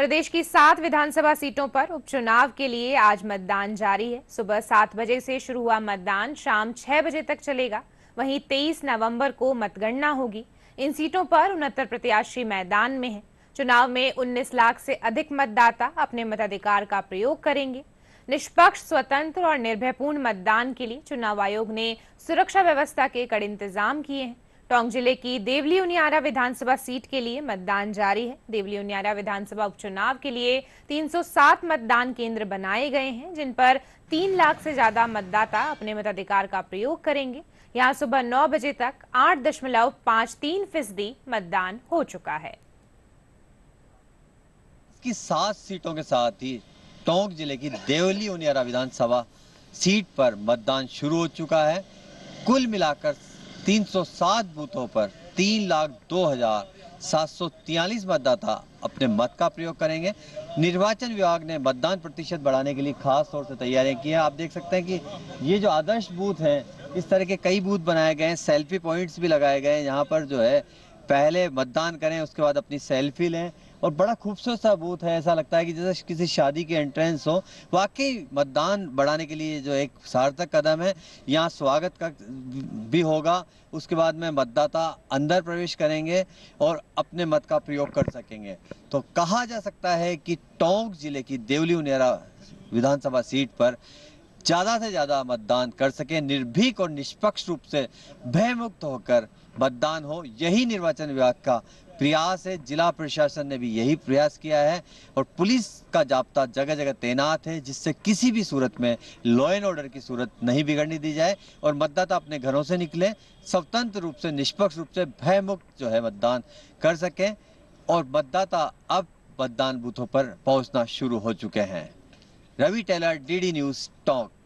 प्रदेश की सात विधानसभा सीटों पर उपचुनाव के लिए आज मतदान जारी है सुबह सात बजे से शुरू हुआ मतदान शाम छह बजे तक चलेगा वहीं तेईस नवंबर को मतगणना होगी इन सीटों पर उनहत्तर प्रत्याशी मैदान में हैं। चुनाव में 19 लाख से अधिक मतदाता अपने मताधिकार का प्रयोग करेंगे निष्पक्ष स्वतंत्र और निर्भयपूर्ण मतदान के लिए चुनाव आयोग ने सुरक्षा व्यवस्था के कड़े इंतजाम किए हैं टोंक जिले की देवली उनियारा विधानसभा सीट के लिए मतदान जारी है देवली उनियारा विधानसभा उपचुनाव के लिए 307 मतदान केंद्र बनाए गए हैं जिन पर तीन लाख से ज्यादा मतदाता अपने मताधिकार का प्रयोग करेंगे यहाँ सुबह नौ बजे तक आठ दशमलव पांच तीन फीसदी मतदान हो चुका है की सात सीटों के साथ ही टोंक जिले की देवली उनियारा विधानसभा सीट पर मतदान शुरू हो चुका है कुल मिलाकर 307 बूथों पर तीन लाख दो हजार सात सौ तियालीस मतदाता अपने मत का प्रयोग करेंगे निर्वाचन विभाग ने मतदान प्रतिशत बढ़ाने के लिए खास तौर से तैयारियां की हैं आप देख सकते हैं कि ये जो आदर्श बूथ हैं इस तरह के कई बूथ बनाए गए हैं सेल्फी पॉइंट्स भी लगाए गए हैं यहाँ पर जो है पहले मतदान करें उसके बाद अपनी सेल्फी लें और बड़ा खूबसूरत सा बूथ है ऐसा लगता है कि जैसे किसी शादी के एंट्रेंस हो वाकई मतदान बढ़ाने के लिए जो एक सार्थक कदम है यहाँ स्वागत का भी होगा उसके बाद में मतदाता अंदर प्रवेश करेंगे और अपने मत का प्रयोग कर सकेंगे तो कहा जा सकता है कि टोंक जिले की देवली उनेरा विधानसभा सीट पर ज़्यादा से ज़्यादा मतदान कर सके निर्भीक और निष्पक्ष रूप से भयमुक्त होकर मतदान हो यही निर्वाचन विभाग का प्रयास है जिला प्रशासन ने भी यही प्रयास किया है और पुलिस का जाप्ता जगह जगह तैनात है जिससे किसी भी सूरत में लॉ एंड ऑर्डर की सूरत नहीं बिगड़ने दी जाए और मतदाता अपने घरों से निकले स्वतंत्र रूप से निष्पक्ष रूप से भयमुक्त जो है मतदान कर सकें और मतदाता अब मतदान बूथों पर पहुंचना शुरू हो चुके हैं Ravi Taylor D news talk